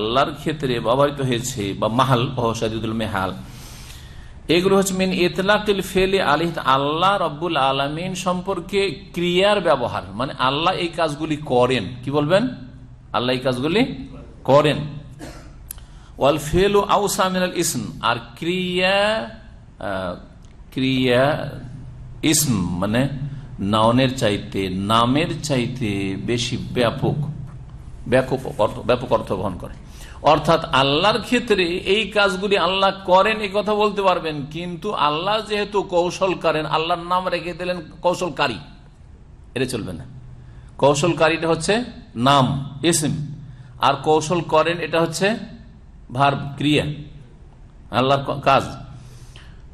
আল্লাহর ক্ষেত্রে ব্যবহৃত হয়েছে বা মাহাল শাহিদুল মেহাল এগুলো হচ্ছে মিন ইতলাকিল ফেলে আলিহ আল্লাহ রব্বুল আলমিন সম্পর্কে ক্রিয়ার ব্যবহার মানে আল্লাহ এই কাজগুলি করেন কি বলবেন আল্লাহ এই কাজগুলি করেন ওয়াল ফেল আউসামিনাল মিনাল ইসম আর ক্রিয়া ক্রিয়া ইসম মানে নাওনের চাইতে নামের চাইতে বেশি ব্যাপক ব্যাপক অর্থ ব্যাপক অর্থ বহন করে অর্থাৎ আল্লাহর ক্ষেত্রে এই কাজগুলি আল্লাহ করেন এই কথা বলতে পারবেন কিন্তু আল্লাহ যেহেতু কৌশল করেন আল্লাহর নাম রেখে দিলেন কৌশলকারী এটা চলবে না কৌশলকারীটা হচ্ছে নাম এসিম আর কৌশল করেন এটা হচ্ছে ভার ক্রিয়া আল্লাহর কাজ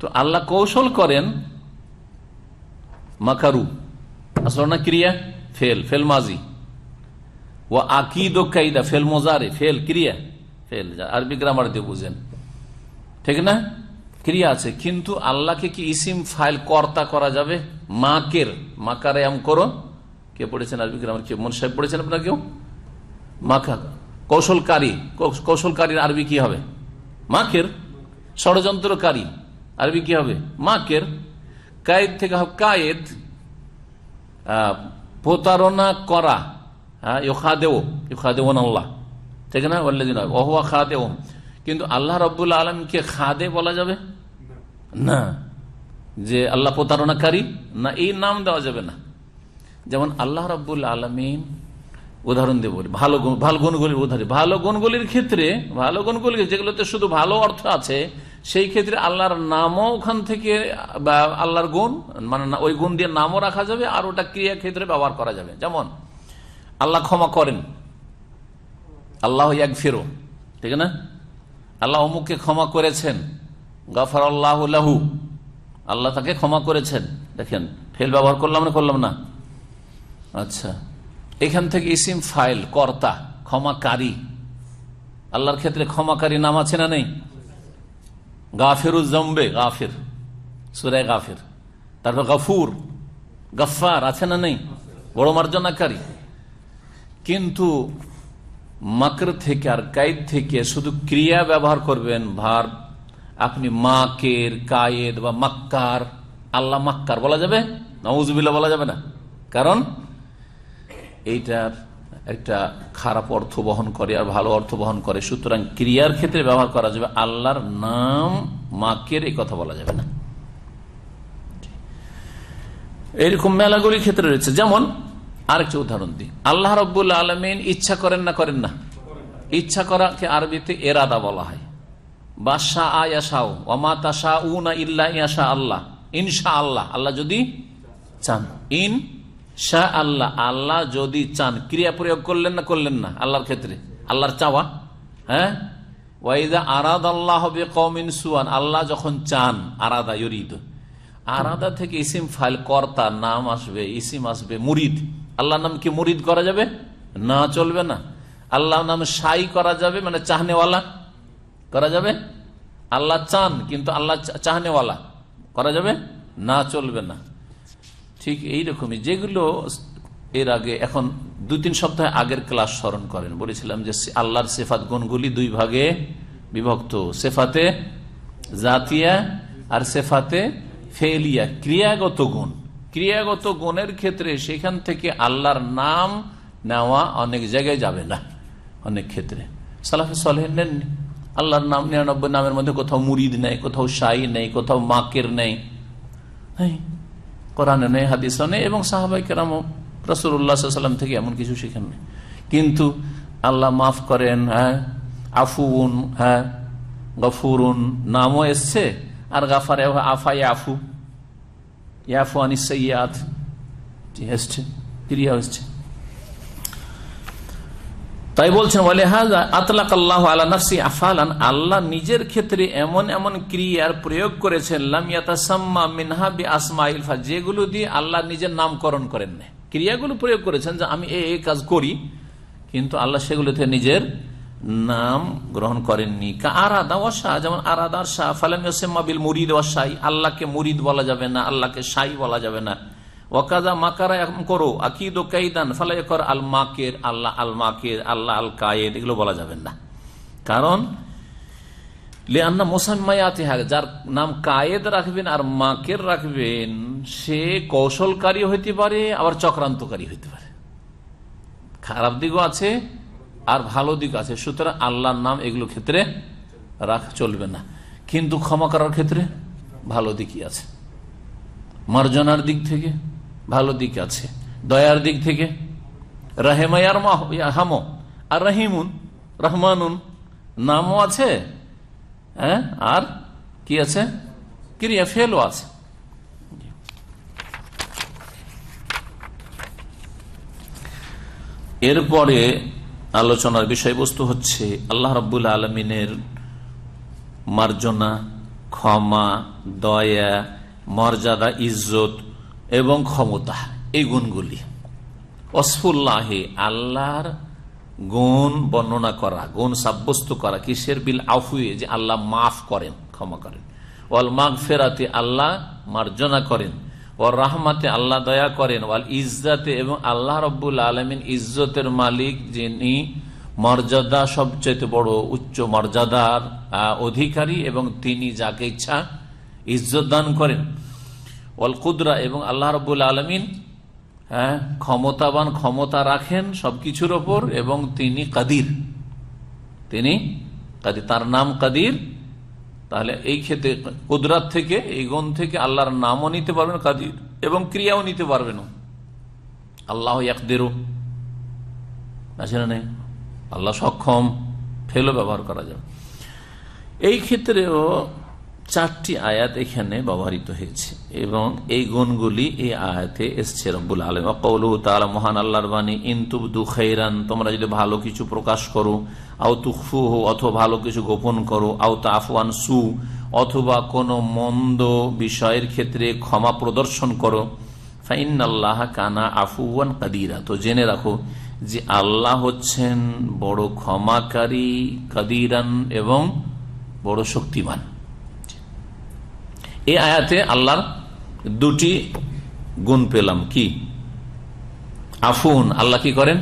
তো আল্লাহ কৌশল করেন মাকারু আসল না ক্রিয়া ফেল ফেল মাজি ও আকিদ কাইদা ফেল মোজারে ফেল ক্রিয়া ফেল যায় আরবি গ্রামার দিয়ে বুঝেন ঠিক না ক্রিয়া আছে কিন্তু আল্লাহকে কি ইসিম ফাইল কর্তা করা যাবে মাকের মাকার এম করো কে পড়েছেন আরবি গ্রামার কে মন সাহেব পড়েছেন আপনার কেউ মাখা কৌশলকারী কৌশলকারীর আরবি কি হবে মাকের ষড়যন্ত্রকারী আরবি কি হবে মাকের কায়েদ থেকে হবে কায়েদ প্রতারণা করা হ্যাঁ ইউখাদেও ইউখাদেওন আল্লাহ ঠিক না ওল্লাদিন অহুয়া খাদে ওম কিন্তু আল্লাহ রব্বুল আলমকে খাদে বলা যাবে না যে আল্লাহ প্রতারণাকারী না এই নাম দেওয়া যাবে না যেমন আল্লাহ রব্বুল আলমিন উদাহরণ দিয়ে বলি ভালো ভালো গুণগুলির উদাহরণ ভালো গুণগুলির ক্ষেত্রে ভালো গুণগুলি যেগুলোতে শুধু ভালো অর্থ আছে সেই ক্ষেত্রে আল্লাহর নামও ওখান থেকে আল্লাহর গুণ মানে ওই গুণ দিয়ে নামও রাখা যাবে আর ওটা ক্রিয়া ক্ষেত্রে ব্যবহার করা যাবে যেমন আল্লাহ ক্ষমা করেন আল্লাহ ইয়াক ফেরো ঠিক না আল্লাহ অমুককে ক্ষমা করেছেন গাফার আল্লাহ লাহু আল্লাহ তাকে ক্ষমা করেছেন দেখেন ফেল ব্যবহার করলাম না করলাম না আচ্ছা এখান থেকে ইসিম ফাইল কর্তা ক্ষমাকারী আল্লাহর ক্ষেত্রে ক্ষমাকারী নাম আছে না নেই গাফেরুজ জম্বে গাফের সুরে গাফের তারপর গাফুর গফার আছে না নেই বড় মার্জনাকারী কিন্তু মাকর থেকে আর কাইদ থেকে শুধু ক্রিয়া ব্যবহার করবেন ভার আপনি মাকের কায়েদ বা মাক্কার আল্লাহ মাক্কার বলা যাবে নওয়াজবিল্লা বলা যাবে না কারণ এইটার একটা খারাপ অর্থ বহন করে আর ভালো অর্থ বহন করে সুতরাং ক্রিয়ার ক্ষেত্রে ব্যবহার করা যাবে আল্লাহর নাম মাকের এই কথা বলা যাবে না এরকম মেলাগুলির ক্ষেত্রে রয়েছে যেমন আরেকটি উদাহরণ দিই আল্লাহ রব্বুল আলমিন ইচ্ছা করেন না করেন না ইচ্ছা করাকে আরবিতে এরাদা বলা হয় বাদশা আয়াশাও ওমা শাহ উ না ইল্লা ইয়াশা আল্লাহ ইনশা আল্লাহ আল্লাহ যদি চান ইন শাহ আল্লাহ আল্লাহ যদি চান ক্রিয়া প্রয়োগ করলেন না করলেন না আল্লাহর ক্ষেত্রে আল্লাহর চাওয়া হ্যাঁ ওয়াইদা আরাদ আল্লাহ হবে কমিন সুয়ান আল্লাহ যখন চান আরাদা ইরিদ আরাদা থেকে ইসিম ফাইল কর্তা নাম আসবে ইসিম আসবে মুরিদ আল্লাহ নাম কি মুরিদ করা যাবে না চলবে না আল্লাহ নাম সাই করা যাবে মানে চাহনেওয়ালা করা যাবে আল্লাহ চান কিন্তু আল্লাহ চাহনেওয়ালা করা যাবে না চলবে না ঠিক এইরকমই যেগুলো এর আগে এখন দু তিন সপ্তাহে আগের ক্লাস স্মরণ করেন বলেছিলাম যে আল্লাহর সেফাত গুণগুলি দুই ভাগে বিভক্ত সেফাতে জাতিয়া আর সেফাতে ফেলিয়া ক্রিয়াগত গুণ ক্রিয়াগত গুণের ক্ষেত্রে সেখান থেকে আল্লাহর নাম নেওয়া অনেক জায়গায় যাবে না অনেক ক্ষেত্রে সালাফে সালেহ নেননি আল্লাহর নাম নিরানব্বই নামের মধ্যে কোথাও মুরিদ নেই কোথাও সাই নেই কোথাও মাকের নেই কোরআনে নেই হাদিস নেই এবং সাহাবাই কেরাম রসুল্লাহ সাল্লাম থেকে এমন কিছু শিখেন নেই কিন্তু আল্লাহ মাফ করেন হ্যাঁ আফুন হ্যাঁ গফুরুন নামও এসছে আর গাফারে আফাই আফু তাই বলছেন ওয়ালেহাজা আল্লাহ নাফসি আফালান আল্লাহ নিজের ক্ষেত্রে এমন এমন ক্রিয়ার প্রয়োগ করেছেন লামিয়াতাসাম্মা মিনহা বি আসমাইল যেগুলো দিয়ে আল্লাহ নিজের নামকরণ করেন না ক্রিয়াগুলো প্রয়োগ করেছেন যে আমি এই কাজ করি কিন্তু আল্লাহ সেগুলোতে নিজের নাম গ্রহণ করেননি আরাদা ও শাহ যেমন আরাদা শাহ ফালাম বিল মুরিদ ও আল্লাহকে মুরিদ বলা যাবে না আল্লাহকে শাহী বলা যাবে না ওয়াকাজা মাকারা করো আকিদ ও কাইদান ফালে কর আল মাকের আল্লাহ আল মাকের আল্লাহ আল কায়েদ এগুলো বলা যাবে না কারণ লিয়ান্না মোসাম্মায়াতে হাক যার নাম কায়েদ রাখবেন আর মাকের রাখবেন সে কৌশলকারী হইতে পারে আবার চক্রান্তকারী হইতে পারে খারাপ দিকও আছে আর ভালো দিক আছে সুতরাং আল্লাহর নাম এগুলো ক্ষেত্রে রাখ চলবে না কিন্তু ক্ষমা করার ক্ষেত্রে ভালো দিকই আছে মার্জনার দিক থেকে ভালো দিক আছে দয়ার দিক থেকে রাহেমায়ার হাম আর রাহিমুন রহমানুন নামও আছে হ্যাঁ আর কি আছে ক্রিয়া ফেলও আছে এরপরে আলোচনার বিষয়বস্তু হচ্ছে আল্লাহ রব্বুল আলমিনের মার্জনা ক্ষমা দয়া মর্যাদা ইজ্জত এবং ক্ষমতা এই গুণগুলি অসফুল্লাহে আল্লাহর গুণ বর্ণনা করা গুণ সাব্যস্ত করা কিসের বিল আফুয়ে যে আল্লাহ মাফ করেন ক্ষমা করেন ওয়াল মাগ ফেরাতে আল্লাহ মার্জনা করেন ওর রাহমাতে আল্লাহ দয়া করেন ওয়াল ইজ্জাতে এবং আল্লাহ রব্বুল আলমিন ইজ্জতের মালিক যিনি মর্যাদা সবচেয়ে বড় উচ্চ মর্যাদার অধিকারী এবং তিনি যাকে ইচ্ছা ইজ্জত দান করেন ওয়াল কুদরা এবং আল্লাহ রব্বুল আলমিন হ্যাঁ ক্ষমতাবান ক্ষমতা রাখেন সবকিছুর ওপর এবং তিনি কাদির তিনি কাদির তার নাম কাদির তাহলে এই ক্ষেত্রে কুদরাত থেকে এই গণ থেকে আল্লাহর নামও নিতে পারবেন কাদির এবং ক্রিয়াও নিতে পারবেন আল্লাহ একদেরও আছে না নেই আল্লাহ সক্ষম ফেলও ব্যবহার করা যাবে এই ক্ষেত্রেও চারটি আয়াত এখানে ব্যবহৃত হয়েছে এবং এই গুণগুলি এই আয়াতে এসছে রব্বুল আলম অকৌল তালা মহান আল্লাহর বাণী ইন্তুব দু তোমরা যদি ভালো কিছু প্রকাশ করো আও তুকফু হো অথবা ভালো কিছু গোপন করো আও তাফওয়ান সু অথবা কোনো মন্দ বিষয়ের ক্ষেত্রে ক্ষমা প্রদর্শন করো ফাইন আল্লাহ কানা আফুয়ান কাদিরা তো জেনে রাখো যে আল্লাহ হচ্ছেন বড় ক্ষমাকারী কাদিরান এবং বড় শক্তিমান এই আয়াতে আল্লাহর দুটি গুণ পেলাম কি আফুন আল্লাহ কি করেন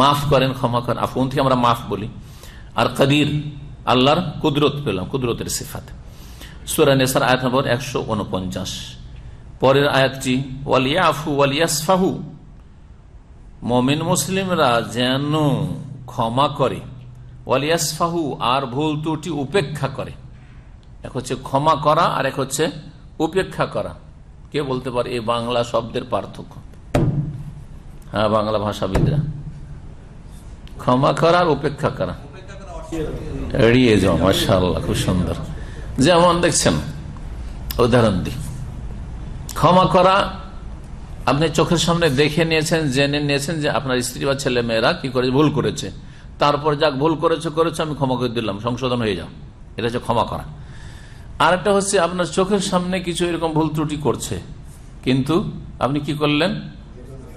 মাফ করেন ক্ষমা করেন আফুন থেকে আমরা মাফ বলি আর কাদির আল্লাহর কুদরত পেলাম কুদরতের সিফাত সুরান আয়াত নম্বর একশো উনপঞ্চাশ পরের আয়াতটি ওয়ালিয়া আফু সাহু মমিন মুসলিমরা যেন ক্ষমা করে ওয়ালিয়াসফাহু আর ভুল ত্রুটি উপেক্ষা করে এক হচ্ছে ক্ষমা করা আর এক হচ্ছে উপেক্ষা করা কে বলতে পারে এই বাংলা শব্দের পার্থক্য হ্যাঁ বাংলা ভাষাবিদরা ক্ষমা করা আর উপেক্ষা করা এড়িয়ে যাওয়া মাসাল্লাহ খুব সুন্দর যেমন দেখছেন উদাহরণ দি ক্ষমা করা আপনি চোখের সামনে দেখে নিয়েছেন জেনে নিয়েছেন যে আপনার স্ত্রী বা ছেলে মেয়েরা কি করে ভুল করেছে তারপর যাক ভুল করেছে করেছে আমি ক্ষমা করে দিলাম সংশোধন হয়ে যাও এটা হচ্ছে ক্ষমা করা আর একটা হচ্ছে আপনার চোখের সামনে কিছু এরকম ভুল ত্রুটি করছে কিন্তু আপনি কি করলেন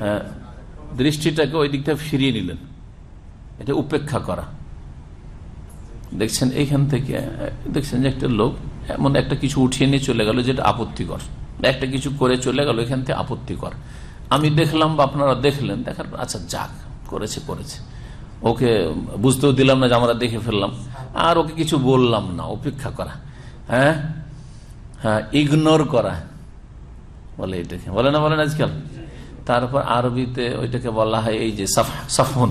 হ্যাঁ, দৃষ্টিটাকে ওই দিকটা ফিরিয়ে নিলেন এটা উপেক্ষা করা দেখছেন এইখান থেকে দেখছেন যে একটা লোক এমন একটা কিছু উঠিয়ে নিয়ে চলে গেল যেটা আপত্তিকর একটা কিছু করে চলে গেল এখান থেকে আপত্তিকর আমি দেখলাম বা আপনারা দেখলেন দেখার আচ্ছা যাক করেছে করেছে ওকে বুঝতেও দিলাম না যে আমরা দেখে ফেললাম আর ওকে কিছু বললাম না উপেক্ষা করা হ্যাঁ হ্যাঁ ইগনোর করা বলে এটাকে বলে না বলেন আজকাল তারপর আরবিতে ওইটাকে বলা হয় এই যে সাফন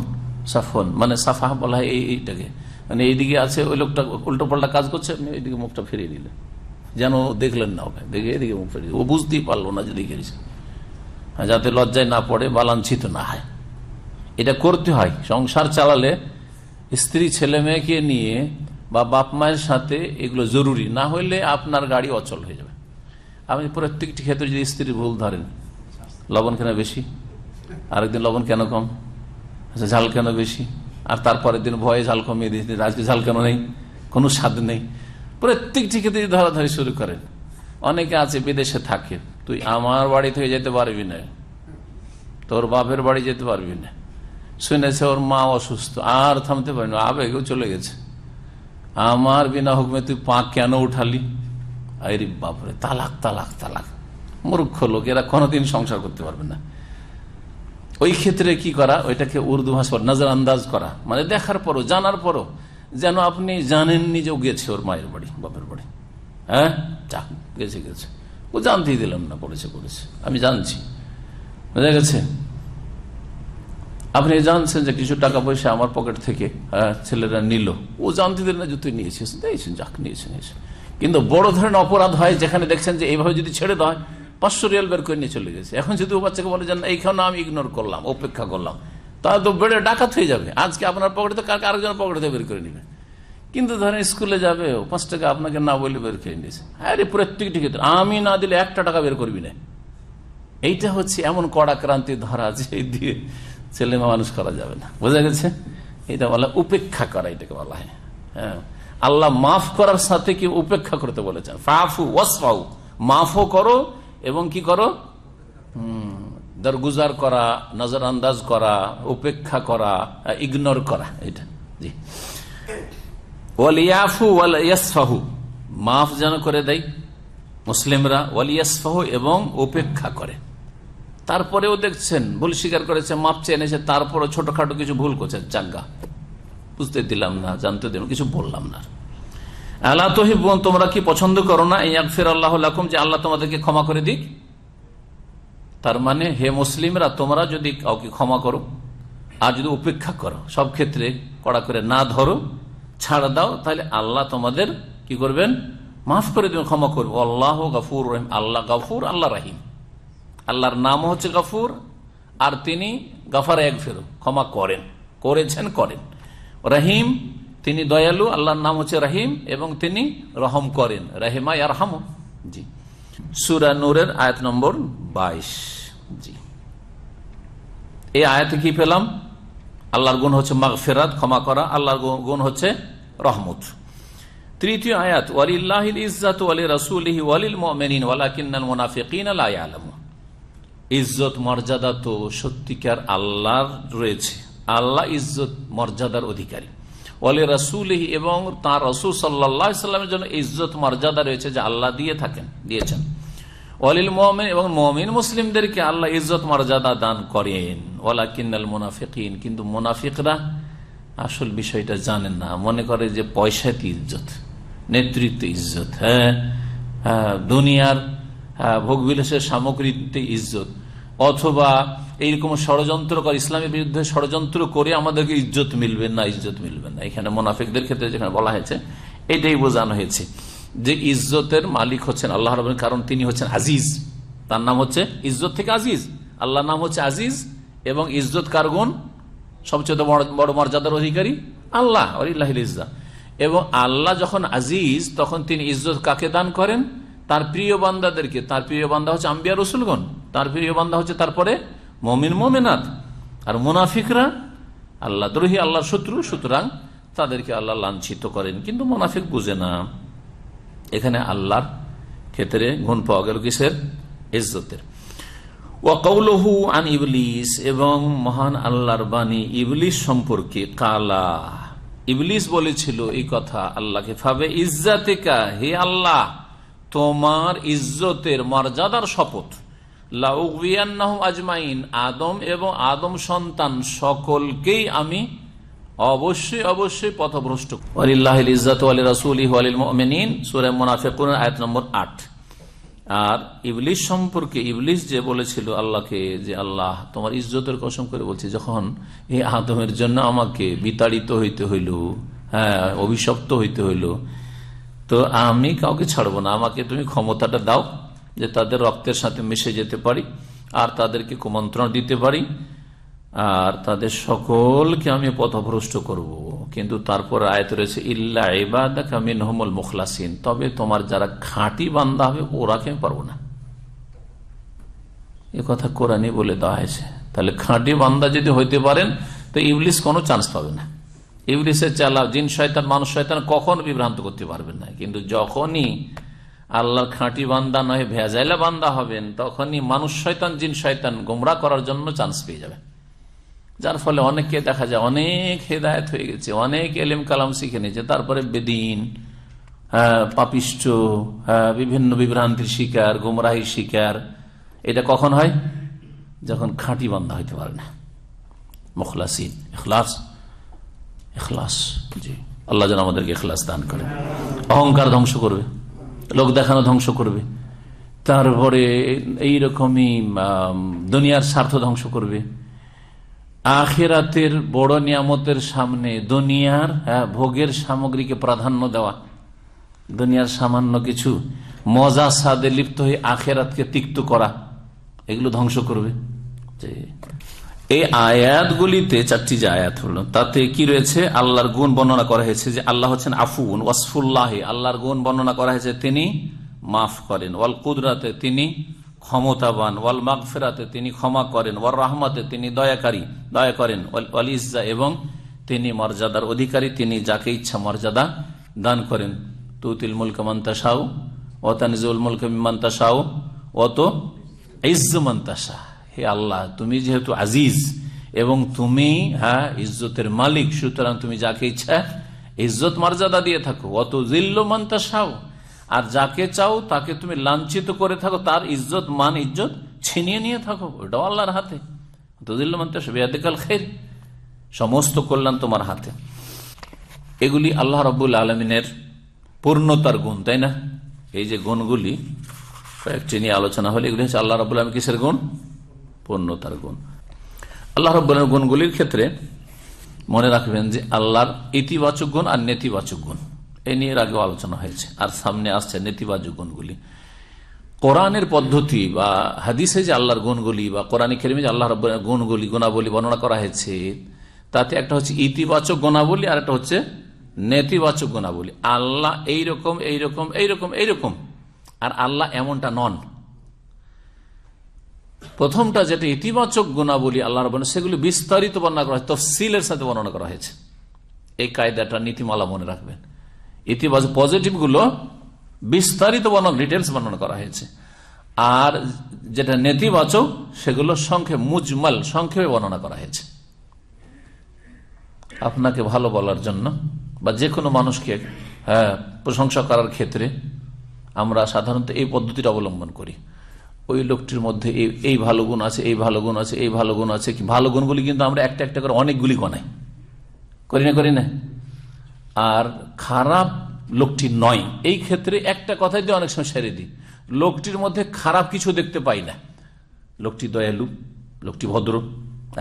সাফন মানে সাফা বলা হয় এই এইটাকে মানে এইদিকে আছে ওই লোকটা উল্টো পাল্টা কাজ করছে আপনি এইদিকে মুখটা ফিরিয়ে দিলেন যেন দেখলেন না ওকে দেখে এদিকে মুখ ফিরিয়ে ও বুঝতেই পারলো না যে দেখে যাতে লজ্জায় না পড়ে বালাঞ্ছিত না হয় এটা করতে হয় সংসার চালালে স্ত্রী ছেলে মেয়েকে নিয়ে বা বাপ মায়ের সাথে এগুলো জরুরি না হলে আপনার গাড়ি অচল হয়ে যাবে আপনি প্রত্যেকটি ক্ষেত্রে যদি স্ত্রীর ভুল ধরেন লবণ কেন বেশি আরেকদিন লবণ কেন কম আচ্ছা ঝাল কেন বেশি আর তারপরের দিন ভয়ে ঝাল কমিয়ে দিয়েছেন আজকে ঝাল কেন নেই কোনো স্বাদ নেই প্রত্যেকটি ক্ষেত্রে ধরাধরি শুরু করেন অনেকে আছে বিদেশে থাকে তুই আমার বাড়ি থেকে যেতে পারবি না তোর বাপের বাড়ি যেতে পারবি না শুনেছে ওর মা অসুস্থ আর থামতে পারি না আবেগেও চলে গেছে আমার বিনা হুকুমে তুই পা কেন উঠালি আরে বাপরে তালাক তালাক তালাক মূর্খ লোক এরা কোনোদিন সংসার করতে পারবে না ওই ক্ষেত্রে কি করা ওইটাকে উর্দু ভাষা নজর আন্দাজ করা মানে দেখার পরও জানার পরও যেন আপনি জানেননি যে গেছে ওর মায়ের বাড়ি বাপের বাড়ি হ্যাঁ যাক গেছে গেছে ও জানতেই দিলাম না করেছে করেছে আমি জানছি বুঝা গেছে আপনি জানছেন যে কিছু টাকা পয়সা আমার পকেট থেকে ছেলেরা নিল ও জানতে দিলেন না যে তুই নিয়েছিস দিয়েছেন যাক নিয়েছেন কিন্তু বড় ধরনের অপরাধ হয় যেখানে দেখছেন যে এইভাবে যদি ছেড়ে দেওয়া হয় পাঁচশো রিয়াল বের করে নিয়ে চলে গেছে এখন যদি ও বাচ্চাকে বলে যান এইখানে আমি ইগনোর করলাম অপেক্ষা করলাম তাহলে তো বেড়ে ডাকাত হয়ে যাবে আজকে আপনার পকেটে কাকে আরেকজন পকেটে বের করে নেবে কিন্তু ধরেন স্কুলে যাবে ও পাঁচ টাকা আপনাকে না বলে বের করে নিয়েছে আরে প্রত্যেকটি ক্ষেত্রে আমি না দিলে একটা টাকা বের করবি না এইটা হচ্ছে এমন কড়া ধারা যে দিয়ে ছেলেমা মানুষ করা যাবে না বোঝা গেছে এটা বলা উপেক্ষা করা এটাকে বলা হয় হ্যাঁ আল্লাহ মাফ করার সাথে কি উপেক্ষা করতে বলেছেন ফাফু ওয়াসফাউ মাফও করো এবং কি করো দরগুজার করা নজর আন্দাজ করা উপেক্ষা করা ইগনোর করা এটা জি ওয়ালিয়াফু ওয়ালিয়াসফাহু মাফ যেন করে দেয় মুসলিমরা ওয়ালিয়াসফাহু এবং উপেক্ষা করে তারপরেও দেখছেন ভুল স্বীকার করেছে মাপ চেয়ে এনেছে তারপরে ছোটখাটো কিছু ভুল করছে জাগা বুঝতে দিলাম না জানতে দিলাম কিছু বললাম না আল্লাহ তহিব তোমরা কি পছন্দ করো না এই ফের আল্লাহ লাকুম যে আল্লাহ তোমাদেরকে ক্ষমা করে দিক তার মানে হে মুসলিমরা তোমরা যদি কাউকে ক্ষমা করো আর যদি উপেক্ষা করো সব ক্ষেত্রে কড়া করে না ধরো ছাড় দাও তাহলে আল্লাহ তোমাদের কি করবেন মাফ করে দেবেন ক্ষমা করবো আল্লাহ গাফুর রহিম আল্লাহ গাফুর আল্লাহ রাহিম আল্লাহর নাম হচ্ছে গাফুর আর তিনি গাফার এক ফেরু ক্ষমা করেন করেছেন করেন রাহিম তিনি দয়ালু আল্লাহর নাম হচ্ছে রাহিম এবং তিনি রহম করেন রাহিমা আর হাম জি সুরা নূরের আয়াত নম্বর বাইশ জি এই আয়াতে কি পেলাম আল্লাহর গুণ হচ্ছে ফেরাত ক্ষমা করা আল্লাহর গুণ হচ্ছে রহমত তৃতীয় আয়াত ওয়ালিল্লাহ ইজাত ওয়ালি রসুল ওয়ালিল মোমেনিন ওয়ালাকিন্নাল মুনাফিকিন আলা ইয়ালামুন ইজ্জত মর্যাদা তো সত্যিকার আল্লাহর রয়েছে আল্লাহ ইজ্জত মর্যাদার অধিকারী ওলে রসুল এবং তাঁর রসুল সাল্লাহ সাল্লামের জন্য ইজ্জত মর্যাদা রয়েছে যা আল্লাহ দিয়ে থাকেন দিয়েছেন অলিল মমিন এবং মমিন মুসলিমদেরকে আল্লাহ ইজ্জত মর্যাদা দান করেন ওলা কিন্নাল মুনাফিকিন কিন্তু মুনাফিকরা আসল বিষয়টা জানেন না মনে করে যে পয়সাতে ইজ্জত নেতৃত্ব ইজ্জত হ্যাঁ, হ্যাঁ দুনিয়ার হ্যাঁ, ভোগ বিলাসের সামগ্রীতে ইজ্জত অথবা এইরকম ষড়যন্ত্র করে ইসলামের বিরুদ্ধে ষড়যন্ত্র করে আমাদেরকে ইজ্জত মিলবে না ইজ্জত মিলবে না এখানে মোনাফিকদের ক্ষেত্রে যেখানে বলা হয়েছে এটাই বোঝানো হয়েছে যে ইজ্জতের মালিক হচ্ছেন আল্লাহ রব কারণ তিনি হচ্ছেন আজিজ তার নাম হচ্ছে ইজ্জত থেকে আজিজ আল্লাহর নাম হচ্ছে আজিজ এবং ইজ্জত কারগুন সবচেয়ে বড় মর্যাদার অধিকারী আল্লাহ ইজ্জা এবং আল্লাহ যখন আজিজ তখন তিনি ইজ্জত কাকে দান করেন তার প্রিয় বান্দাদেরকে তার প্রিয় বান্দা হচ্ছে আম্বিয়া রসুলগঞ্জ তার প্রিয় বান্ধা হচ্ছে তারপরে মমিন মোমেনাত আর মোনাফিকরা আল্লাহ দ্রোহী আল্লাহর শত্রু সুতরাং তাদেরকে আল্লাহ লাঞ্ছিত করেন কিন্তু মোনাফিক বুঝে না এখানে আল্লাহর ক্ষেত্রে ঘন পাওয়া গেল কিসের ইজ্জতের ওয়াকৌলহু আন ইবলিস এবং মহান আল্লাহর বাণী ইবলিস সম্পর্কে কালা ইবলিস বলেছিল এই কথা আল্লাহকে ফাবে ইজ্জাতিকা হে আল্লাহ তোমার ইজ্জতের মর্যাদার শপথ আজমাইন আদম এবং আদম সন্তান সকলকেই আমি অবশ্যই অবশ্যই পথভ্রষ্ট আয়াত নম্বর আট আর ইবলিশ সম্পর্কে ইবলিশ যে বলেছিল আল্লাহকে যে আল্লাহ তোমার ইজ্জতের কসম করে বলছি যখন এই আদমের জন্য আমাকে বিতাড়িত হইতে হইল হ্যাঁ অভিশপ্ত হইতে হইল তো আমি কাউকে ছাড়বো না আমাকে তুমি ক্ষমতাটা দাও যে তাদের রক্তের সাথে মিশে যেতে পারি আর তাদেরকে কুমন্ত্রণ দিতে পারি আর তাদের সকলকে আমি পথভ্রষ্ট করব। কিন্তু তারপর আয়ত রয়েছে ইল্লা মুখলাসিন তবে তোমার যারা খাঁটি বান্দা হবে ওরাকে আমি পারবো না এ কথা কোরআনই বলে দেওয়া হয়েছে তাহলে খাঁটি বান্দা যদি হইতে পারেন তো ইংলিশ কোনো চান্স পাবে না ইংলিশের চালা জিন শয়তান মানুষ শয়তান কখনো বিভ্রান্ত করতে পারবেন না কিন্তু যখনই আল্লাহর খাঁটি বান্দা নয় ভেজাইলা বান্দা হবেন তখনই মানুষ শৈতান জিন শৈতান গোমরা করার জন্য চান্স পেয়ে যাবে যার ফলে অনেককে দেখা যায় অনেক হেদায়ত হয়ে গেছে অনেক এলেম কালাম শিখে নিয়েছে তারপরে বেদিন পাপিষ্ট বিভিন্ন বিভ্রান্তির শিকার গুমরাহির শিকার এটা কখন হয় যখন খাঁটি বান্ধা হইতে পারে না মুখলাসিন এখলাস এখলাস জি আল্লাহ যেন আমাদেরকে এখলাস দান করে অহংকার ধ্বংস করবে লোক দেখানো ধ্বংস করবে তারপরে এইরকমই দুনিয়ার স্বার্থ ধ্বংস করবে আখেরাতের বড় নিয়ামতের সামনে দুনিয়ার হ্যাঁ, ভোগের সামগ্রীকে প্রাধান্য দেওয়া দুনিয়ার সামান্য কিছু মজা স্বাদে লিপ্ত হয়ে আখেরাতকে তিক্ত করা এগুলো ধ্বংস করবে এই আয়াতগুলিতে চারটি যে আয়াত হল তাতে কি রয়েছে আল্লাহর গুণ বর্ণনা করা হয়েছে যে আল্লাহ হচ্ছেন আফুন ওয়াসফুল্লাহ আল্লাহর গুণ বর্ণনা করা হয়েছে তিনি মাফ করেন ওয়াল কুদরাতে তিনি ক্ষমতাবান ওয়াল মাগফেরাতে তিনি ক্ষমা করেন ওয়াল রাহমাতে তিনি দয়াকারী দয়া করেন ওয়াল ইজ্জা এবং তিনি মর্যাদার অধিকারী তিনি যাকে ইচ্ছা মর্যাদা দান করেন তুতিল মুলকা মান্তা শাহ ওতানিজুল মুল মিমান্তা শাহ অত ইজ্জমান্তা শাহ হে আল্লাহ তুমি যেহেতু আজিজ এবং তুমি হ্যাঁ ইজ্জতের মালিক সুতরাং তুমি যাকে ইচ্ছা ইজ্জত মর্যাদা দিয়ে থাকো অত জিল্ল মানতা সাও আর যাকে চাও তাকে তুমি লাঞ্ছিত করে থাকো তার ইজ্জত মান ইজ্জত ছিনিয়ে নিয়ে থাকো ওটাও আল্লাহর হাতে সমস্ত কল্যাণ তোমার হাতে এগুলি আল্লাহ রবুল আলমিনের পূর্ণতার গুণ তাই না এই যে গুণগুলি কয়েকটি নিয়ে আলোচনা হলে এগুলি হচ্ছে আল্লাহ রবুল আলম কিসের গুণ পূর্ণতার গুণ আল্লাহ রব্বনের গুণগুলির ক্ষেত্রে মনে রাখবেন যে আল্লাহর ইতিবাচক গুণ আর নেতিবাচক গুণ এ নিয়ে আগেও আলোচনা হয়েছে আর সামনে আসছে নেতিবাচক গুণগুলি কোরআনের পদ্ধতি বা হাদিসে যে আল্লাহর গুণগুলি বা কোরআন খেলিমে যে আল্লাহ রব্বনের গুণগুলি গুণাবলী বর্ণনা করা হয়েছে তাতে একটা হচ্ছে ইতিবাচক গুণাবলী আর একটা হচ্ছে নেতিবাচক গুণাবলী আল্লাহ এইরকম এইরকম এইরকম এইরকম আর আল্লাহ এমনটা নন প্রথমটা যেটা ইতিবাচক গুণাবলী আল্লাহ রব সেগুলি বিস্তারিত বর্ণনা করা হয় তফসিলের সাথে বর্ণনা করা হয়েছে এই কায়দাটা নীতিমালা মনে রাখবেন ইতিবাচক পজিটিভ গুলো বিস্তারিত বর্ণনা ডিটেলস বর্ণনা করা হয়েছে আর যেটা নেতিবাচক সেগুলো সংক্ষেপ মুজমাল সংক্ষেপে বর্ণনা করা হয়েছে আপনাকে ভালো বলার জন্য বা যে কোনো মানুষকে হ্যাঁ, প্রশংসা করার ক্ষেত্রে আমরা সাধারণত এই পদ্ধতিটা অবলম্বন করি ওই লোকটির মধ্যে এই ভালো গুণ আছে এই ভালো গুণ আছে এই ভালো গুণ আছে ভালো গুণগুলি কিন্তু আমরা একটা একটা করে অনেকগুলি গনাই করি না করি না আর খারাপ লোকটি নয় এই ক্ষেত্রে একটা কথাই দিয়ে অনেক সময় সেরে দিই লোকটির মধ্যে খারাপ কিছু দেখতে পাই না লোকটি দয়ালু লোকটি ভদ্র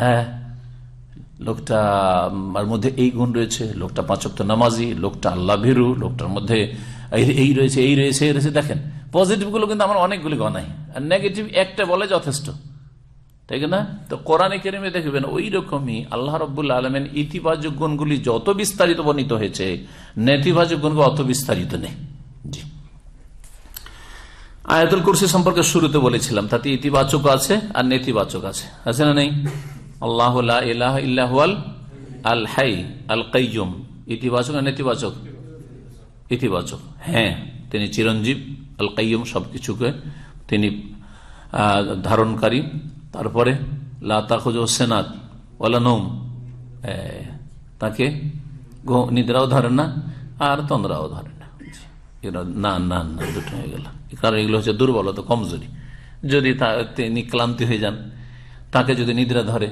হ্যাঁ লোকটার মধ্যে এই গুণ রয়েছে লোকটা পাঁচক্ত নামাজি লোকটা আল্লাহ ভেরু লোকটার মধ্যে এই রয়েছে এই রয়েছে এই রয়েছে দেখেন পজিটিভগুলো কিন্তু আমার অনেকগুলি গনাই আর নেগেটিভ একটা বলে যথেষ্ট তাই না তো কোরআনে কেরিমে দেখবেন ওই রকমই আল্লাহ রবুল্লা আলমের ইতিবাচক গুণগুলি যত বিস্তারিত বর্ণিত হয়েছে নেতিবাচক গুণগুলো অত বিস্তারিত নেই জি আয়াতুল কুরসি সম্পর্কে শুরুতে বলেছিলাম তাতে ইতিবাচক আছে আর নেতিবাচক আছে আছে না নেই আল্লাহ ইল্লাহুয়াল আল হাই আল কাইম ইতিবাচক আর নেতিবাচক ইতিবাচক হ্যাঁ তিনি চিরঞ্জীব আল কাইম সবকিছুকে তিনি ধারণকারী তারপরে লাতাখোজ সেনাত নোম তাকে নিদ্রাও ধরে না আর তন্দ্রাও ধরে না না না না দুটো হয়ে গেল কারণ এগুলো হচ্ছে দুর্বলতা কমজোরি যদি তিনি ক্লান্তি হয়ে যান তাকে যদি নিদ্রা ধরে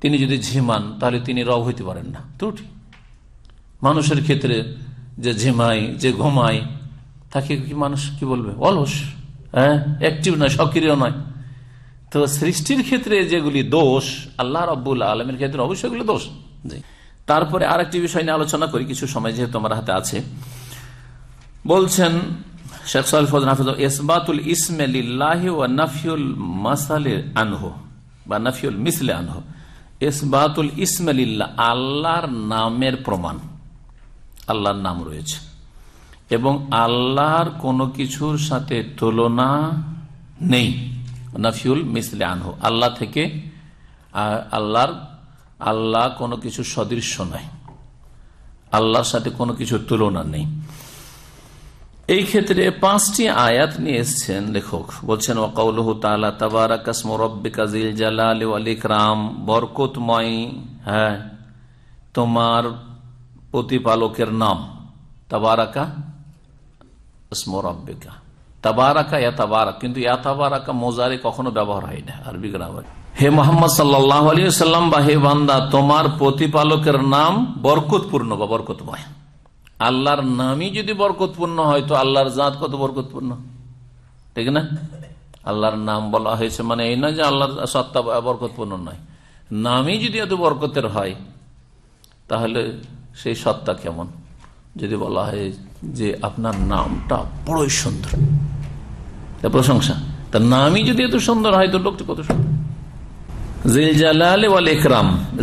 তিনি যদি ঝিমান তাহলে তিনি রব হইতে পারেন না ত্রুটি মানুষের ক্ষেত্রে যে ঝিমাই যে ঘুমায় তাকে কি মানুষ কি বলবে অলস হ্যাঁ অ্যাক্টিভ নয় সক্রিয় নয় তো সৃষ্টির ক্ষেত্রে যেগুলি দোষ আল্লাহ রব্বুল আলমের ক্ষেত্রে অবশ্যই এগুলো দোষ তারপরে আর একটি বিষয় নিয়ে আলোচনা করি কিছু সময় যেহেতু আমার হাতে আছে বলছেন শেখ সাল ফজল হাফিজ ইসবাতুল ইসমালিল্লাহি ওয়া নাফিউল মাসালির আনহু বা নাফিউল মিসলে আনহু ইসবাতুল ইসমালিল্লাহ আল্লাহর নামের প্রমাণ আল্লাহর নাম রয়েছে এবং আল্লাহর কোনো কিছুর সাথে তুলনা নেই নাফিউল মিসলে আনহ আল্লাহ থেকে আল্লাহর আল্লাহ কোনো কিছু সদৃশ্য নাই আল্লাহর সাথে কোনো কিছুর তুলনা নেই এই ক্ষেত্রে পাঁচটি আয়াত নিয়ে এসছেন লেখক বলছেন তালা হ্যাঁ তোমার প্রতিপালকের নাম তাবারাকা স্মরব্বিকা তাবারাকা ইয়াতাবারাক কিন্তু ইয়াতাবারাকা মোজারে কখনো ব্যবহার হয় না আরবি গ্রামার হে মোহাম্মদ সাল্লাহ আলী সাল্লাম বা হে বান্দা তোমার প্রতিপালকের নাম বরকতপূর্ণ বা বরকতময় আল্লাহর নামই যদি বরকতপূর্ণ হয় তো আল্লাহর জাত কত বরকতপূর্ণ ঠিক না আল্লাহর নাম বলা হয়েছে মানে এই নয় যে আল্লাহর সত্তা বরকতপূর্ণ নয় নামই যদি এত বরকতের হয় তাহলে সেই সত্তা কেমন যদি বলা হয় যে আপনার নামটা বড়ই সুন্দর প্রশংসা তার নামই যদি এত সুন্দর হয় তো লোকটি কত সুন্দর জিল জালাল ওয়াল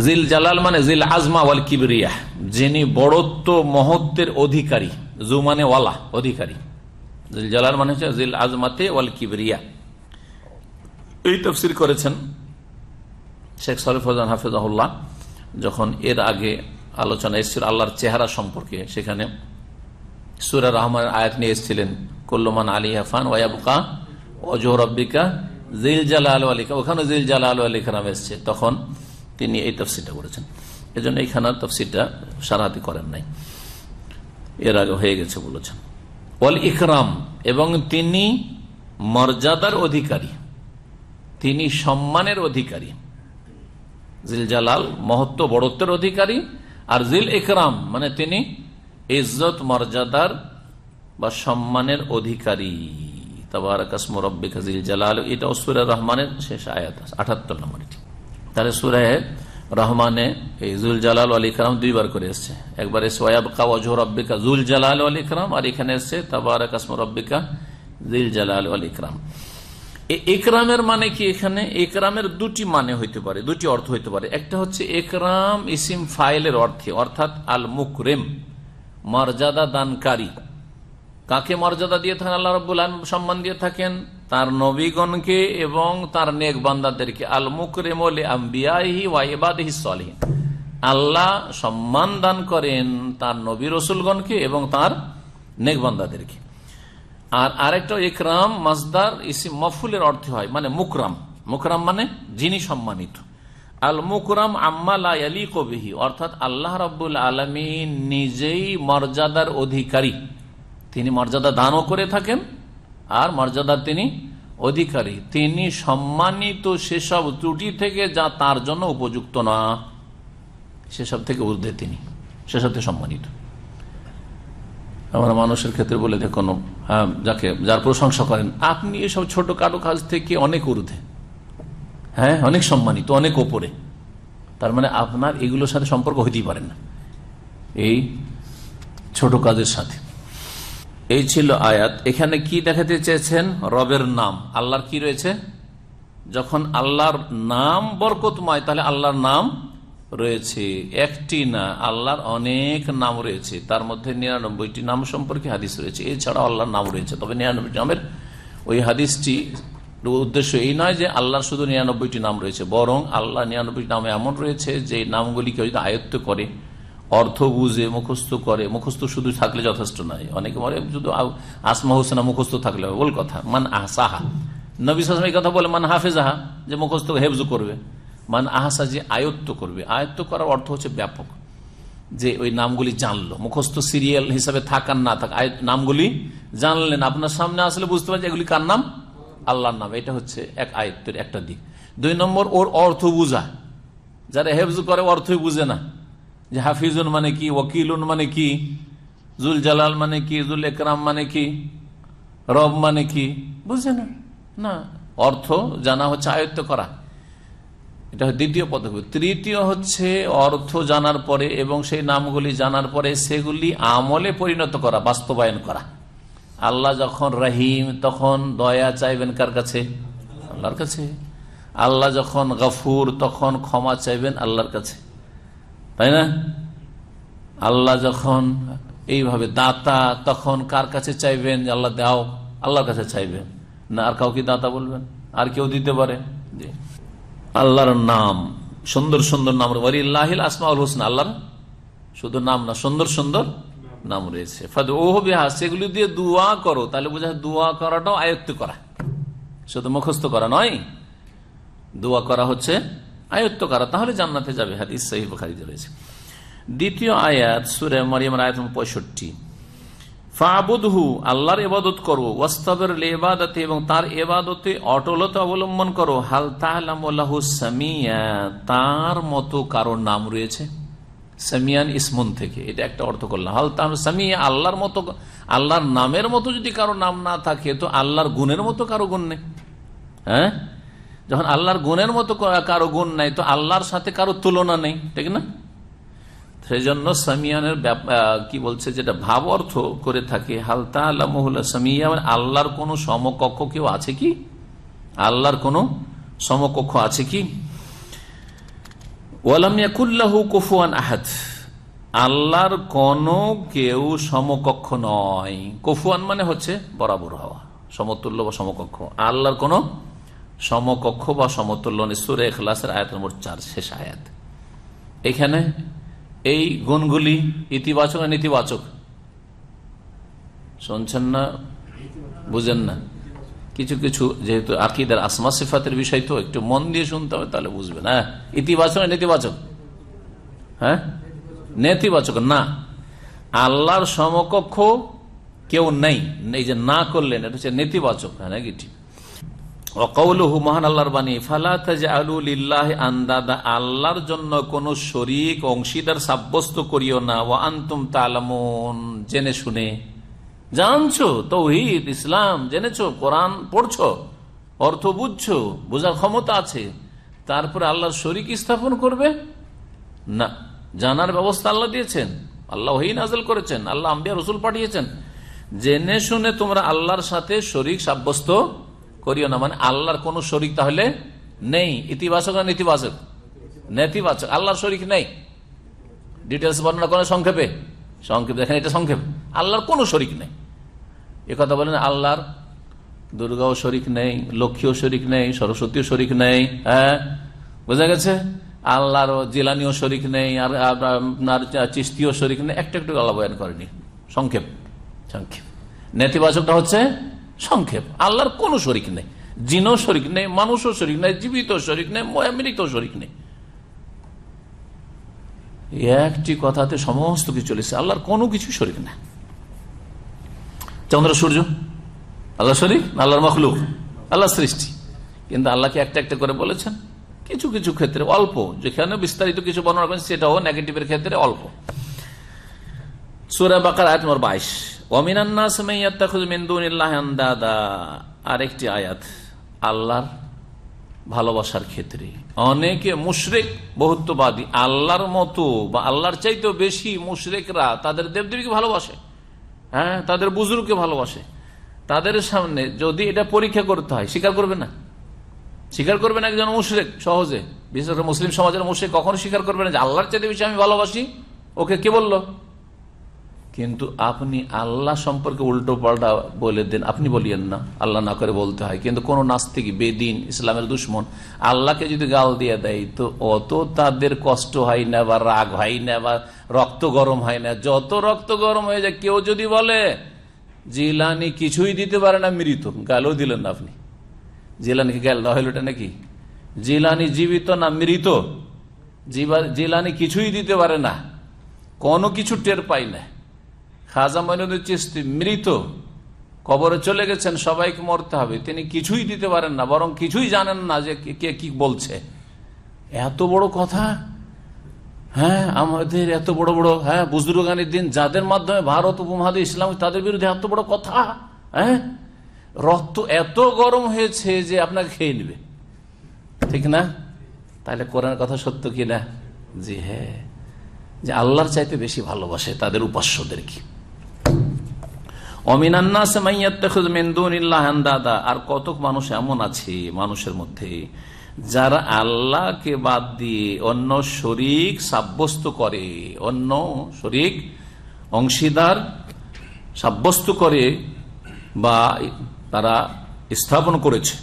জিল জালাল মানে জিল আজমা ওয়াল কিবরিয়া যিনি বড়ত্ব মহত্বের অধিকারী জু মানে ওয়ালা অধিকারী জিল জালাল মানে হচ্ছে জিল আজমাতে ওয়াল কিবরিয়া এই তফসির করেছেন শেখ সরফান হাফেজাহুল্লাহ যখন এর আগে আলোচনা এসেছিল আল্লাহর চেহারা সম্পর্কে সেখানে সুরা রহমান আয়াত নিয়ে এসেছিলেন কল্লমান আলী হাফান ওয়াবকা অজহর আব্বিকা জিল জালা আলিকা ওখানে জিল জালা আলু আলী এসছে তখন তিনি এই তফসিলটা করেছেন এজন্য এই খানার তফসিলটা সারাহাতি করেন নাই এর আগে হয়ে গেছে বলেছেন ওয়াল ইকরাম এবং তিনি মর্যাদার অধিকারী তিনি সম্মানের অধিকারী জিল জালাল মহত্ব বড়ত্বের অধিকারী আর জিল ইকরাম মানে তিনি ইজ্জত মর্যাদার বা সম্মানের অধিকারী তাবারাকাসম এটা রহমানের শেষ আয়াত নম্বর তাহলে রহমানে এই দুইবার করে জুল জালাল আর এখানে জিল জালাল একরামের মানে কি এখানে একরামের দুটি মানে হইতে পারে দুটি অর্থ হইতে পারে একটা হচ্ছে একরাম ইসিম ফাইলের অর্থে অর্থাৎ আল মুকরেম মর্যাদা দানকারী কাকে মর্যাদা দিয়ে থাকেন আল্লাহ রব সম্মান দিয়ে থাকেন তার নবীগণকে এবং তার নেক বান্দাদেরকে আল মুকরেমলে আল্লাহ সম্মান দান করেন তার নবী রসুলগণকে এবং তার নেকবান্দাদেরকে আর আরেকটা ইকরাম মাসদার ইসি মফুলের অর্থ হয় মানে মুকরাম মুকরাম মানে যিনি সম্মানিত আল মুকরাম আম্মালা আলী কবিহি অর্থাৎ আল্লাহ রব্বুল আলমী নিজেই মর্যাদার অধিকারী তিনি মর্যাদা দানও করে থাকেন আর মর্যাদা তিনি অধিকারী তিনি সম্মানিত সেসব ত্রুটি থেকে যা তার জন্য উপযুক্ত না সেসব থেকে ঊর্ধ্বে তিনি সেসব থেকে সম্মানিত আমরা মানুষের ক্ষেত্রে বলে যে হ্যাঁ যাকে যার প্রশংসা করেন আপনি এসব ছোট কারো কাজ থেকে অনেক ঊর্ধ্বে হ্যাঁ অনেক সম্মানিত অনেক ওপরে তার মানে আপনার এগুলোর সাথে সম্পর্ক হইতেই পারে না এই ছোট কাজের সাথে এই ছিল আয়াত এখানে কি দেখাতে চেয়েছেন রবের নাম আল্লাহর কি রয়েছে যখন আল্লাহর নাম বরকতময় তাহলে আল্লাহর নাম রয়েছে একটি না আল্লাহর অনেক নাম রয়েছে তার মধ্যে নিরানব্বইটি নাম সম্পর্কে হাদিস রয়েছে এছাড়াও আল্লাহর নাম রয়েছে তবে নিরানব্বইটি নামের ওই হাদিসটি উদ্দেশ্য এই নয় যে আল্লাহর শুধু নিরানব্বইটি নাম রয়েছে বরং আল্লাহ নিরানব্বইটি নাম এমন রয়েছে যে নামগুলি কেউ যদি আয়ত্ত করে অর্থ বুঝে মুখস্থ করে মুখস্থ শুধু থাকলে যথেষ্ট নয় অনেকে মনে শুধু আসমা হোসেনা মুখস্থ থাকলে বল কথা মান আহসাহা নবী সাসম এই কথা বলে মান হাফেজাহা যে মুখস্থ হেফজ করবে মান আহসা যে আয়ত্ত করবে আয়ত্ত করার অর্থ হচ্ছে ব্যাপক যে ওই নামগুলি জানলো মুখস্থ সিরিয়াল হিসাবে থাকার না থাক নামগুলি জানলেন আপনার সামনে আসলে বুঝতে পারছি এগুলি কার নাম আল্লাহর নাম এটা হচ্ছে এক আয়ত্তের একটা দিক দুই নম্বর ওর অর্থ বুঝা যারা হেফজ করে অর্থই বুঝে না যে হাফিজুন মানে কি ওকিলুন মানে কি জুল জালাল মানে কি জুল একরাম মানে কি রব মানে কি বুঝে না না অর্থ জানা হচ্ছে আয়ত্ত করা এটা দ্বিতীয় পদক্ষেপ তৃতীয় হচ্ছে অর্থ জানার পরে এবং সেই নামগুলি জানার পরে সেগুলি আমলে পরিণত করা বাস্তবায়ন করা আল্লাহ যখন রহিম তখন দয়া চাইবেন কার কাছে আল্লাহর কাছে আল্লাহ যখন গফুর তখন ক্ষমা চাইবেন আল্লাহর কাছে তাই না আল্লাহ যখন এইভাবে দাতা তখন কার কাছে চাইবেন আল্লাহ দাও আল্লাহর কাছে চাইবেন না আর কাউকে দাতা বলবেন আর কেউ দিতে পারে আল্লাহর নাম সুন্দর সুন্দর নাম ওয়ারিল্লাহিল আসমাউল হোসেন আল্লাহর শুধু নাম না সুন্দর সুন্দর নাম রয়েছে বিহা সেগুলি দিয়ে দুয়া করো তাহলে বোঝা দুয়া করাটাও আয়ত্ত করা শুধু মুখস্থ করা নয় দোয়া করা হচ্ছে আয়ত্ত করা তাহলে জান্নাতে যাবে হাদিস সহি বুখারিতে রয়েছে দ্বিতীয় আয়াত সুরে মরিয়াম আয়াত পঁয়ষট্টি ফাবুদহু আল্লাহর এবাদত করো ওয়াস্তাবের এবাদতে এবং তার এবাদতে অটলতা অবলম্বন করো হাল তাহলামু সামিয়া তার মতো কারোর নাম রয়েছে সামিয়ান ইসমুন থেকে এটা একটা অর্থ করলাম হাল তাহলে সামিয়া আল্লাহর মতো আল্লাহর নামের মতো যদি কারো নাম না থাকে তো আল্লাহর গুণের মতো কারো গুণ নেই হ্যাঁ যখন আল্লাহর গুণের মতো কারো গুণ নাই তো আল্লাহর সাথে কারো তুলনা নেই ঠিক না সেই জন্য সামিয়ানের কি বলছে যেটা ভাব অর্থ করে থাকে হালতা আল্লাহ সামিয়া মানে আল্লাহর কোনো সমকক্ষ কেউ আছে কি আল্লাহর কোনো সমকক্ষ আছে কি ওয়ালামিয়াকুল্লাহু কুফুয়ান আহাদ আল্লাহর কোন কেউ সমকক্ষ নয় কফুয়ান মানে হচ্ছে বরাবর হওয়া সমতুল্য বা সমকক্ষ আল্লাহর কোন সমকক্ষ বা সমতুল্য নিঃসুরে এখলাসের আয়াত নম্বর চার শেষ আয়াত এখানে এই গুণগুলি ইতিবাচক আর নেতিবাচক শুনছেন না বুঝেন না কিছু কিছু যেহেতু আকিদার আসমা সিফাতের বিষয় তো একটু মন দিয়ে শুনতে হবে তাহলে বুঝবেন হ্যাঁ ইতিবাচক নেতিবাচক হ্যাঁ নেতিবাচক না আল্লাহর সমকক্ষ কেউ নেই এই যে না করলেন এটা হচ্ছে নেতিবাচক হ্যাঁ ঠিক অকৌলহু মহান আল্লাহর বাণী ফালাহ আন্দাদা আল্লাহর জন্য কোন শরিক অংশীদার সাব্যস্ত করিও না ও আন্তুম তালামুন জেনে শুনে জানছো তৌহিদ ইসলাম জেনেছো কোরআন পড়ছো অর্থ বুঝছো বোঝার ক্ষমতা আছে তারপরে আল্লাহর শরিক স্থাপন করবে না জানার ব্যবস্থা আল্লাহ দিয়েছেন আল্লাহ ওহি নাজল করেছেন আল্লাহ আম্বিয়া রসুল পাঠিয়েছেন জেনে শুনে তোমরা আল্লাহর সাথে শরিক সাব্যস্ত করিও না মানে আল্লাহর কোনো শরিক তাহলে নেই ইতিবাচক না নেতিবাচক নেতিবাচক আল্লাহর শরিক নেই ডিটেলস বর্ণনা করে সংক্ষেপে সংক্ষেপ দেখেন এটা সংক্ষেপ আল্লাহর কোনো শরিক নেই কথা বলেন আল্লাহর দুর্গাও শরিক নেই লক্ষ্মীও শরিক নেই সরস্বতীও শরিক নেই হ্যাঁ বোঝা গেছে আল্লাহর জিলানিও শরিক নেই আর আপনার চিস্তিও শরিক নেই একটা একটু আল্লাহ বয়ান করেনি সংক্ষেপ সংক্ষেপ নেতিবাচকটা হচ্ছে সংক্ষেপ আল্লাহর কোন শরিক নেই জিনও শরিক নেই মানুষও শরিক নেই জীবিত শরিক নেই মৃত শরিক নেই একটি কথাতে সমস্ত কিছু চলেছে আল্লাহর কোনো কিছু শরিক নেই চন্দ্র সূর্য আল্লাহ শরীফ আল্লাহর মখলুক আল্লাহ সৃষ্টি কিন্তু আল্লাহকে একটা একটা করে বলেছেন কিছু কিছু ক্ষেত্রে অল্প যেখানে বিস্তারিত কিছু বর্ণনা করেন সেটাও নেগেটিভের ক্ষেত্রে অল্প সুরা বাকার আয়াত নম্বর বাইশ অমিনান্নাস আরেকটি আয়াত আল্লাহর ভালোবাসার ক্ষেত্রে অনেকে মুশরেক বহুত্ববাদী আল্লাহর মতো বা আল্লাহর চাইতেও বেশি মুশরেকরা তাদের দেবদেবীকে ভালোবাসে হ্যাঁ তাদের বুজুর্গকে ভালোবাসে তাদের সামনে যদি এটা পরীক্ষা করতে হয় স্বীকার করবে না স্বীকার করবেন একজন মুশরেক সহজে বিশেষ করে মুসলিম সমাজের মুশরেক কখনো স্বীকার করবে না যে আল্লাহর চাইতে বেশি আমি ভালোবাসি ওকে কে বলল কিন্তু আপনি আল্লাহ সম্পর্কে উল্টো পাল্টা বলে দেন আপনি বলিয়েন না আল্লাহ না করে বলতে হয় কিন্তু কোন নাস্তিক বেদিন ইসলামের দুশ্মন আল্লাহকে যদি গাল দিয়ে দেয় তো অত তাদের কষ্ট হয় না বা রাগ হয় না বা রক্ত গরম হয় না যত রক্ত গরম হয়ে যায় কেউ যদি বলে জিলানি কিছুই দিতে পারে না মৃত গালও দিলেন না আপনি জিলানিকে গেল দেওয়া হইল নাকি জিলানি জীবিত না মৃত জিলানি কিছুই দিতে পারে না কোনো কিছু টের পাই না খাজা মইনুদ্দিন চিস্তি মৃত কবরে চলে গেছেন সবাইকে মরতে হবে তিনি কিছুই দিতে পারেন না বরং কিছুই জানেন না যে কে কি বলছে এত বড় কথা হ্যাঁ আমাদের এত বড় বড় হ্যাঁ বুজরুগানের দিন যাদের মাধ্যমে ভারত উপমহাদে ইসলাম তাদের বিরুদ্ধে এত বড় কথা হ্যাঁ রক্ত এত গরম হয়েছে যে আপনাকে খেয়ে নেবে ঠিক না তাহলে কোরআন কথা সত্য কিনা জি হ্যাঁ যে আল্লাহর চাইতে বেশি ভালোবাসে তাদের উপাস্যদেরকে অমিনান্না আর কতক মানুষ এমন আছে মানুষের মধ্যে যারা আল্লাহকে বাদ দিয়ে অন্য শরিক সাব্যস্ত করে অন্য শরিক অংশীদার সাব্যস্ত করে বা তারা স্থাপন করেছে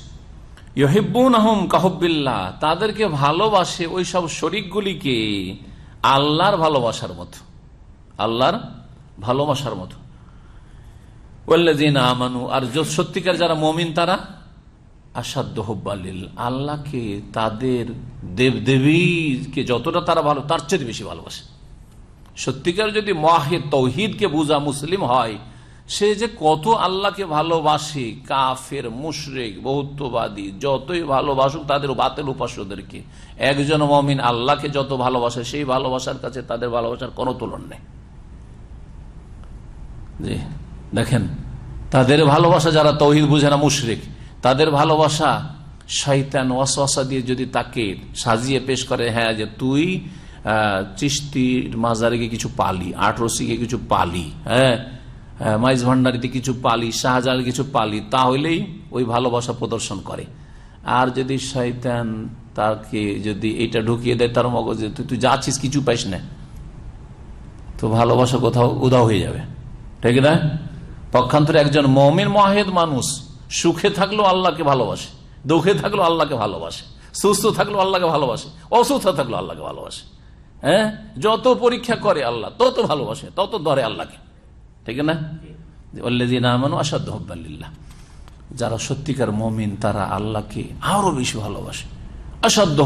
ইহিবুন আহম কাহবিল্লা তাদেরকে ভালোবাসে ওই সব শরিকগুলিকে আল্লাহর ভালোবাসার মতো আল্লাহর ভালোবাসার মতো বললে যে আমানু আর সত্যিকার যারা মমিন তারা আসাধ্য আল্লাহকে তাদের দেবদেবীকে যতটা তারা ভালো তার চেয়ে বেশি ভালোবাসে সত্যিকার যদি মহে তৌহিদকে বোঝা মুসলিম হয় সে যে কত আল্লাহকে ভালোবাসে কাফের মুশরেক বহুত্ববাদী যতই ভালোবাসুক তাদের বাতিল উপাস্যদেরকে একজন মমিন আল্লাহকে যত ভালোবাসে সেই ভালোবাসার কাছে তাদের ভালোবাসার কোনো তুলন নেই দেখেন তাদের ভালোবাসা যারা তৌহিদ বুঝে না মুশরেক তাদের ভালোবাসা শৈতান ওয়াসওয়াসা দিয়ে যদি তাকে সাজিয়ে পেশ করে হ্যাঁ যে তুই চিস্তির মাজারে গিয়ে কিছু পালি আট রসিকে কিছু পালি হ্যাঁ মাইজ ভান্ডারিতে কিছু পালি শাহজাহানের কিছু পালি তাহলেই ওই ভালোবাসা প্রদর্শন করে আর যদি শৈতান তাকে যদি এটা ঢুকিয়ে দেয় তার মগজে তুই তুই যাচ্ছিস কিছু পাইস না তো ভালোবাসা কোথাও উদা হয়ে যাবে ঠিক না পক্ষান্তরে একজন মমিন মহেদ মানুষ সুখে থাকলেও আল্লাহকে ভালোবাসে দুঃখে থাকলেও আল্লাহকে ভালোবাসে সুস্থ থাকলেও আল্লাহকে ভালোবাসে অসুস্থ থাকলেও আল্লাহকে ভালোবাসে হ্যাঁ যত পরীক্ষা করে আল্লাহ তত ভালোবাসে তত ধরে আল্লাহকে ঠিক না যারা সত্যিকার মমিন তারা আল্লাহকে আরো বেশি ভালোবাসে আসাদ্য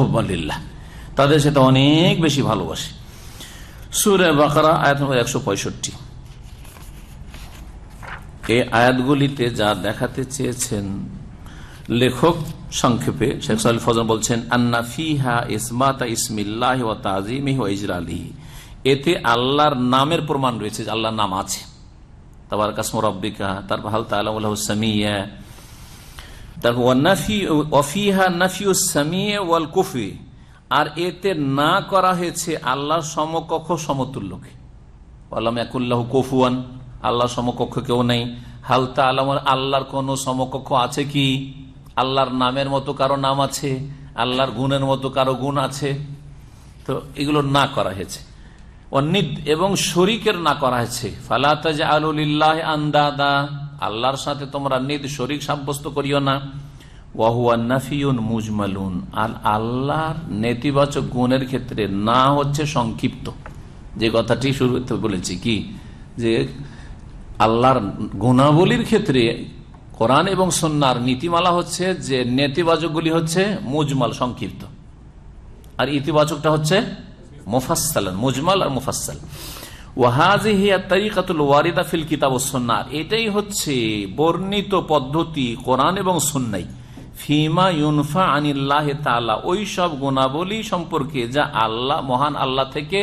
তাদের সেটা অনেক বেশি ভালোবাসে সুরে বাকারা আয়াত নম্বর একশো পঁয়ষট্টি এই আয়াতগুলিতে যা দেখাতে চেয়েছেন লেখক সংক্ষেপে শেখ সাল ফজল বলছেন আন্না ফিহা ইসমাতা ইসমিল্লাহ ও তাজিম ও ইজরালি এতে আল্লাহর নামের প্রমাণ রয়েছে যে আল্লাহর নাম আছে তাবার কাসমর রব্বিকা তারপর হাল তাল্লাহ সামিয়া তারপর ওয়ান্নাফি ওফিহা নাফিউ সামিয়া ওয়াল আর এতে না করা হয়েছে আল্লাহর সমকক্ষ সমতুল্যকে আল্লাহ একুল্লাহ কফুয়ান আল্লাহ সমকক্ষ কেউ নেই হালতা আলম আল্লাহর কোনো সমকক্ষ আছে কি আল্লাহর নামের মতো কারো নাম আছে আল্লাহর গুণের মতো কারো গুণ আছে তো এগুলো না করা হয়েছে এবং শরিকের না করা হয়েছে আলুলিল্লাহ আন্দাদা আল্লাহর সাথে তোমরা নিদ শরিক সাব্যস্ত করিও না আর আল্লাহর নেতিবাচক গুণের ক্ষেত্রে না হচ্ছে সংক্ষিপ্ত যে কথাটি শুরুতে বলেছি কি যে আল্লাহর গুণাবলীর ক্ষেত্রে কোরআন এবং সন্ন্যার নীতিমালা হচ্ছে যে নেতিবাচকগুলি হচ্ছে মুজমাল সংক্ষিপ্ত আর ইতিবাচকটা হচ্ছে মোফাসাল মুজমাল আর মোফাসাল এটাই হচ্ছে বর্ণিত পদ্ধতি কোরআন এবং সন্ন্যাই ফিমা ইউনফা আনিল্লাহ তালা ওই সব গুণাবলী সম্পর্কে যা আল্লাহ মহান আল্লাহ থেকে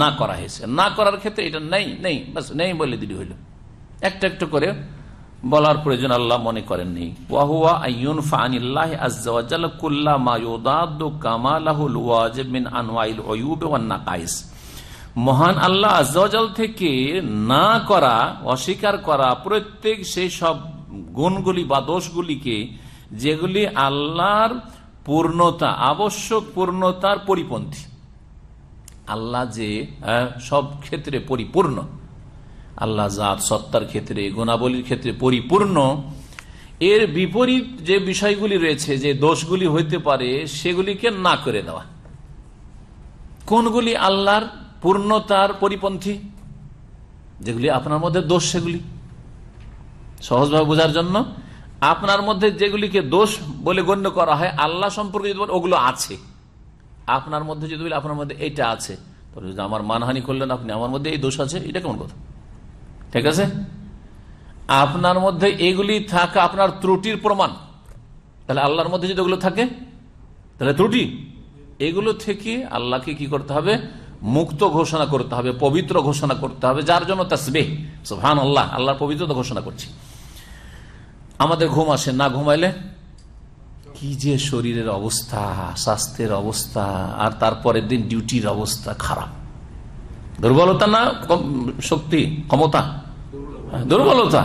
না করা হয়েছে না করার ক্ষেত্রে এটা নেই নেই বাস নেই বলে দিদি হইল একটা একটা করে বলার প্রয়োজন আল্লাহ মনে করেননি ওয়াহুয়া কামালাহুল মিন মহান আল্লাহ আজ্জাওয়াজাল থেকে না করা অস্বীকার করা প্রত্যেক সেই সব গুণগুলি বা দোষগুলিকে যেগুলি আল্লাহর পূর্ণতা আবশ্যক পূর্ণতার পরিপন্থী আল্লাহ যে সব ক্ষেত্রে পরিপূর্ণ আল্লাহ জাত সত্তার ক্ষেত্রে গুণাবলীর ক্ষেত্রে পরিপূর্ণ এর বিপরীত যে বিষয়গুলি রয়েছে যে দোষগুলি হইতে পারে সেগুলিকে না করে দেওয়া কোনগুলি আল্লাহর পূর্ণতার পরিপন্থী যেগুলি আপনার মধ্যে দোষ সেগুলি সহজভাবে বোঝার জন্য আপনার মধ্যে যেগুলিকে দোষ বলে গণ্য করা হয় আল্লাহ সম্পর্কে যদি ওগুলো আছে আপনার মধ্যে যদি আপনার মধ্যে এটা আছে যদি আমার মানহানি করলেন আপনি আমার মধ্যে এই দোষ আছে এটা কেমন কথা ঠিক আছে আপনার মধ্যে এগুলি থাকা আপনার ত্রুটির প্রমাণ তাহলে আল্লাহর মধ্যে যদি ওগুলো থাকে তাহলে ত্রুটি এগুলো থেকে আল্লাহকে কি করতে হবে মুক্ত ঘোষণা করতে হবে পবিত্র ঘোষণা করতে হবে যার জন্য তাসবে সোহান আল্লাহ আল্লাহর পবিত্রতা ঘোষণা করছি আমাদের ঘুম আসে না ঘুমাইলে কি যে শরীরের অবস্থা স্বাস্থ্যের অবস্থা আর তারপরের দিন ডিউটির অবস্থা খারাপ দুর্বলতা না শক্তি ক্ষমতা হ্যাঁ, দুর্বলতা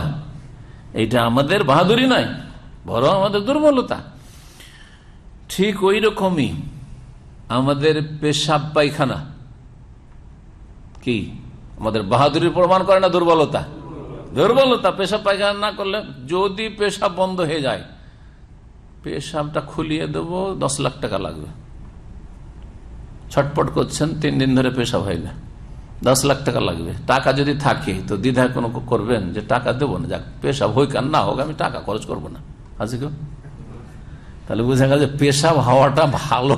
এটা আমাদের বাহাদুরি নাই বড় আমাদের দুর্বলতা ঠিক ওই রকমই আমাদের পেশাব পায়খানা কি আমাদের বাহাদুরির প্রমাণ করে না দুর্বলতা দুর্বলতা পেশাব পায়খানা না করলে যদি পেশাব বন্ধ হয়ে যায় পেশাবটা খুলিয়ে দেব দশ লাখ টাকা লাগবে ছটপট করছেন তিন দিন ধরে পেশাব হয় না দশ লাখ টাকা লাগবে টাকা যদি থাকে তো দ্বিধা কোনো করবেন যে টাকা দেবো না যাক পেশাব হোক আর না হোক আমি টাকা খরচ করব না আছে কেউ তাহলে বুঝা গেল যে পেশাব হওয়াটা ভালো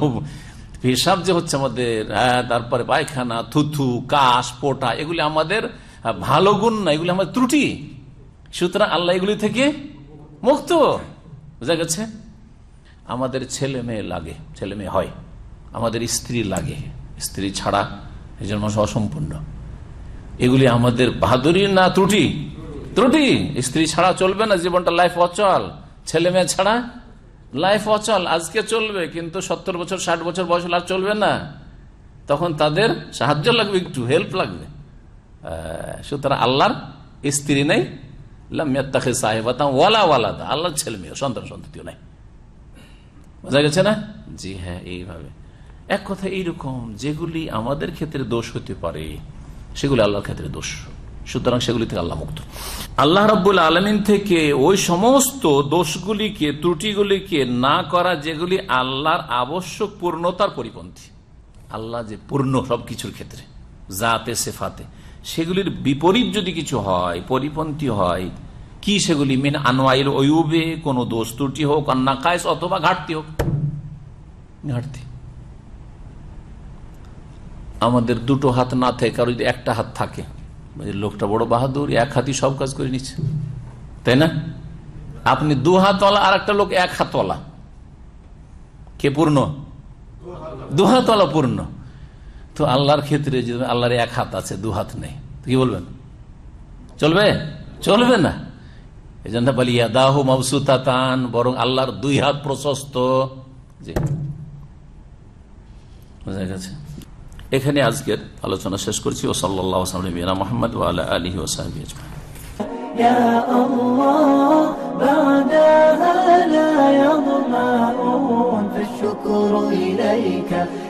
পেশাব যে হচ্ছে আমাদের হ্যাঁ তারপরে পায়খানা থুথু কাশ পোটা এগুলি আমাদের ভালো গুণ না এগুলি আমাদের ত্রুটি সুতরাং আল্লাহ এগুলি থেকে মুক্ত বুঝা গেছে আমাদের ছেলে মেয়ে লাগে ছেলে মেয়ে হয় আমাদের স্ত্রী লাগে স্ত্রী ছাড়া এই জন্য মানুষ অসম্পূর্ণ এগুলি আমাদের বাহাদুরি না ত্রুটি ত্রুটি স্ত্রী ছাড়া চলবে না জীবনটা লাইফ অচল ছেলে মেয়ে ছাড়া লাইফ অচল আজকে চলবে কিন্তু সত্তর বছর ষাট বছর বয়স আর চলবে না তখন তাদের সাহায্য লাগবে একটু হেল্প লাগবে সুতরাং আল্লাহর স্ত্রী নেই লাখে সাহেবাতা ওয়ালা ওয়ালা আল্লাহর ছেলে মেয়ে সন্তান সন্ততিও নাই বোঝা গেছে না জি হ্যাঁ এইভাবে এক কথা এইরকম যেগুলি আমাদের ক্ষেত্রে দোষ হতে পারে সেগুলি আল্লাহর ক্ষেত্রে দোষ সুতরাং সেগুলি থেকে আল্লাহ মুক্ত আল্লাহ রব্বুল আলমিন থেকে ওই সমস্ত দোষগুলিকে ত্রুটিগুলিকে না করা যেগুলি আল্লাহর আবশ্যক পূর্ণতার পরিপন্থী আল্লাহ যে পূর্ণ সবকিছুর ক্ষেত্রে জাতে সেফাতে সেগুলির বিপরীত যদি কিছু হয় পরিপন্থী হয় কি সেগুলি মেন আনোয়াইল ওয়ুবে কোনো দোষ ত্রুটি হোক আর নাকায়স অথবা ঘাটতি হোক ঘাটতি আমাদের দুটো হাত না থাকে কারো যদি একটা হাত থাকে লোকটা বড় বাহাদুর এক হাতই সব কাজ করে নিচ্ছে তাই না আপনি দু হাতওয়ালা আর একটা লোক এক হাতওয়ালা কে পূর্ণ দু হাতওয়ালা পূর্ণ তো আল্লাহর ক্ষেত্রে যদি আল্লাহর এক হাত আছে দু হাত নেই কি বলবেন চলবে চলবে না এই জন্য বলি দাহ মাবসুতা তান বরং আল্লাহর দুই হাত প্রশস্ত বুঝা গেছে এখানে আজকের আলোচনা শেষ করছি ও সাল্লাহ সাল্লাম মোহাম্মদ ওয়ালা আলী ওসাহাবি يا الله بعدها لا يظمأون فالشكر إليك